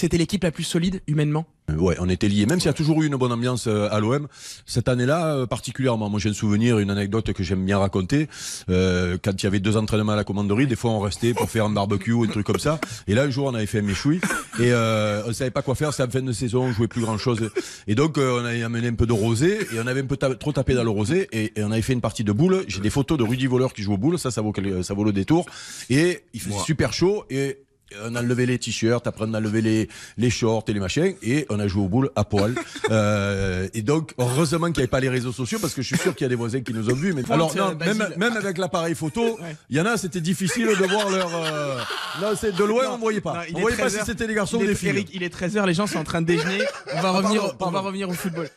C'était l'équipe la plus solide humainement euh, Ouais, on était liés. Même s'il y a toujours eu une bonne ambiance euh, à l'OM, cette année-là euh, particulièrement. Moi, j'ai un souvenir, une anecdote que j'aime bien raconter. quand il y avait deux entraînements à la commanderie, des fois on restait pour faire un barbecue ou un truc comme ça. Et là, un jour, on avait fait un méchoui et euh, on savait pas quoi faire. C'était la fin de saison, on jouait plus grand chose. Et donc, on avait amené un peu de rosé et on avait un peu trop tapé dans le rosé et, on avait fait une partie de boule. J'ai des photos de Rudy Voleur qui joue au boules. Ça, ça vaut, ça vaut le détour. Et il fait super chaud et on a levé les t-shirts, après on a levé les, les shorts et les machins, et on a joué au boule à poil. Euh, et donc, heureusement qu'il n'y avait pas les réseaux sociaux, parce que je suis sûr qu'il y a des voisins qui nous ont vus. Mais... Alors, même, avec l'appareil photo, il y en a, c'était difficile de voir leur. Euh, non, c'est de loin, on voyait pas. on ne voyait pas si c'était des garçons ou des filles. il est 13h, les gens sont en train de déjeuner. On va, ah, revenir, On va revenir au football.